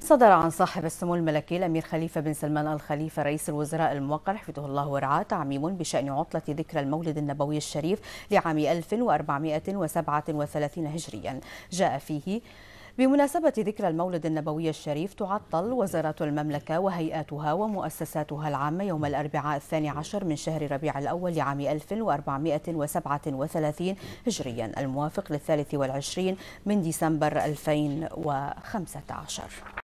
صدر عن صاحب السمو الملكي الأمير خليفة بن سلمان الخليفه رئيس الوزراء الموقر حفظه الله ورعاه تعميم بشأن عطلة ذكرى المولد النبوي الشريف لعام 1437 هجريا جاء فيه بمناسبة ذكرى المولد النبوي الشريف تعطل وزارة المملكة وهيئاتها ومؤسساتها العامة يوم الأربعاء الثاني عشر من شهر ربيع الأول لعام 1437 هجريا الموافق للثالث والعشرين من ديسمبر 2015